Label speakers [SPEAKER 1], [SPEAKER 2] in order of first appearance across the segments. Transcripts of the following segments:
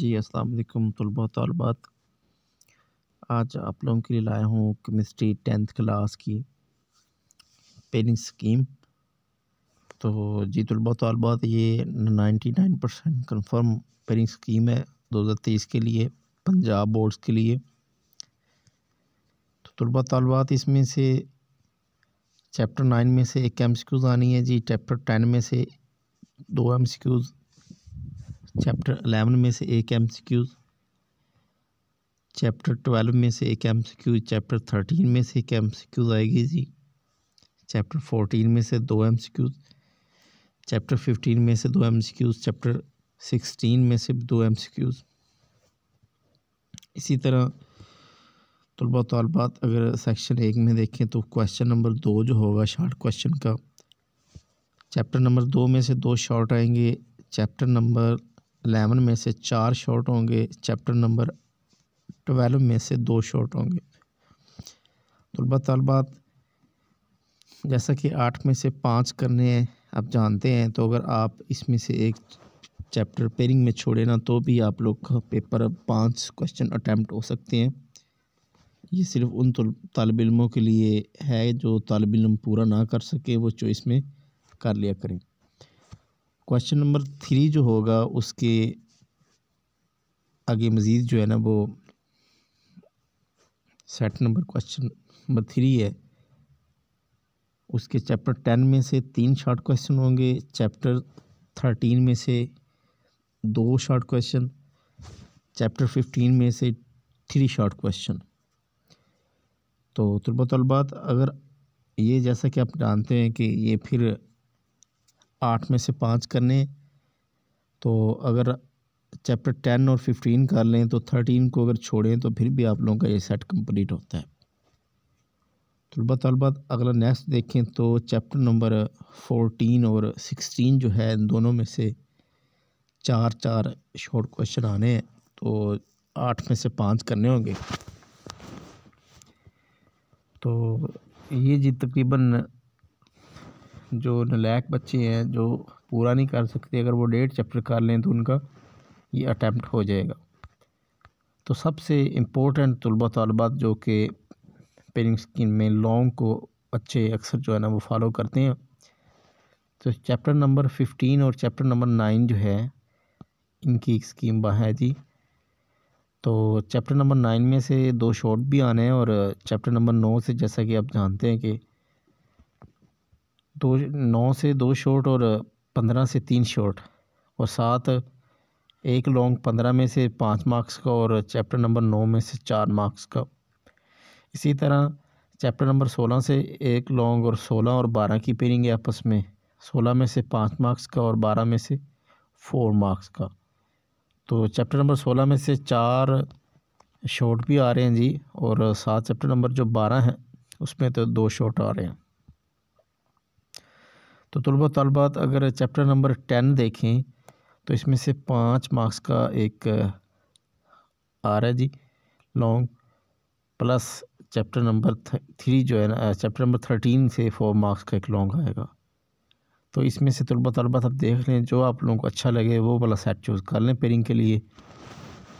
[SPEAKER 1] जी अस्सलाम वालेकुम तलबा तलबात आज आप लोगों के लिए लाया हूँ केमिस्ट्री टेंथ क्लास की पेनिंग स्कीम तो जी तलबा तलबात ये ninety nine percent confirm pairing scheme है दो हज़ार तेईस के लिए पंजाब बोर्ड्स के लिए तो तलबा तलबात इसमें से चैप्टर नाइन में से एक एम सी क्यूज़ आनी है जी चैप्टर टेन में से दो M C Qs chapter eleven में से एक एम चैप्टर ट्वेल्व में से एक एम चैप्टर थर्टीन में से एक एम आएगी जी चैप्टर फोर्टीन में से दो एम चैप्टर फिफ्टीन में से दो एम चैप्टर सिक्सटीन में से दो एम इसी तरह तलबा तलबात अगर सेक्शन एक में देखें तो क्वेश्चन नंबर दो जो होगा शार्ट क्वेश्चन का चैप्टर नंबर दो में से दो शॉर्ट आएंगे चैप्टर नंबर अलेवन में से चार शॉर्ट होंगे चैप्टर नंबर ट्वेल्व में से दो शॉर्ट होंगे तलबा तलबात जैसा कि आठ में से पाँच करने हैं आप जानते हैं तो अगर आप इसमें से एक चैप्टर पेरिंग में छोड़े ना तो भी आप लोग का पेपर पाँच क्वेश्चन अटैम्प्ट हो सकते हैं ये सिर्फ उन तलब इलमों के लिए है जो तालब इलम पूरा ना कर सके वो चॉइस में कर लिया करें क्वेश्चन नंबर थ्री जो होगा उसके आगे मज़ीद जो है ना वो set number question number three है उसके चैप्टर टेन में से तीन शॉर्ट क्वेश्चन होंगे चैप्टर थर्टीन में से दो शॉर्ट क्वेश्चन चैप्टर फिफ्टीन में से थ्री शॉर्ट क्वेश्चन तो तलबा तलबात अगर ये जैसा कि आप जानते हैं कि ये फिर आठ में से पाँच करने तो अगर चैप्टर टेन और फिफ्टीन कर लें तो थर्टीन को अगर छोड़ें तो फिर भी आप लोगों का ये सेट कंप्लीट होता है तलबा तलबा अगला नेक्स्ट देखें तो चैप्टर नंबर फोर्टीन और सिक्सटीन जो है इन दोनों में से चार चार शॉर्ट क्वेश्चन आने हैं तो आठ में से पाँच करने होंगे तो ये जी तकरीबन जो नलैक बच्चे हैं जो पूरा नहीं कर सकते अगर वो डेढ़ चैप्टर कर लें तो उनका ये अटैम्प्ट हो जाएगा तो सबसे इम्पोर्टेंट तलबा तलबात जो कि पेरिंग स्कीम में लॉन्ग को बच्चे अक्सर जो है ना वो फॉलो करते हैं तो चैप्टर नंबर फिफ्टीन और चैप्टर नंबर नाइन जो है इनकी एक स्कीम जी तो चैप्टर नंबर नाइन में से दो शॉर्ट भी आने हैं और चैप्टर नंबर नौ से जैसा कि आप जानते हैं कि दो नौ से दो शॉट और पंद्रह से तीन शॉट और साथ एक लॉन्ग पंद्रह में से पाँच मार्क्स का और चैप्टर नंबर नौ में से चार मार्क्स का इसी तरह चैप्टर नंबर सोलह से एक लॉन्ग और सोलह और बारह की पेयरिंग है आपस में सोलह में से पाँच मार्क्स का और बारह में से फोर मार्क्स का तो चैप्टर नंबर सोलह में से चार शॉट भी आ रहे हैं जी और सात चैप्टर नंबर जो बारह हैं उसमें तो दो शॉट आ रहे हैं तो तलबा तलबात अगर चैप्टर नंबर टेन देखें तो इसमें से पाँच मार्क्स का एक आ रहा है जी long plus chapter number three जो है ना चैप्टर नंबर थर्टीन से फोर मार्क्स का एक लॉन्ग आएगा तो इसमें से तलबा तलबात आप देख लें जो आप लोगों को अच्छा लगे वो वाला सेट चूज़ कर लें पेरिंग के लिए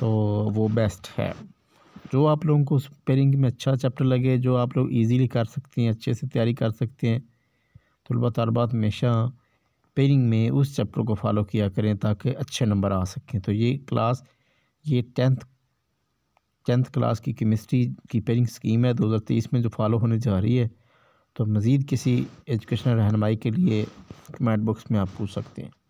[SPEAKER 1] तो वो बेस्ट है जो आप लोगों को पेरिंग में अच्छा चैप्टर लगे जो आप लोग इजीली कर सकते हैं अच्छे से तैयारी कर सकते हैं तलबा तलबात हमेशा पेरिंग में उस चैप्टर को फॉलो किया करें ताकि अच्छे नंबर आ सकें तो ये क्लास ये टेंथ टेंथ क्लास की केमिस्ट्री की पेरिंग स्कीम है दो हज़ार तेईस में जो फॉलो होने जा रही है तो मज़ीद किसी एजुकेशनल रहनमाई के लिए कमेंट बॉक्स में आप पूछ सकते हैं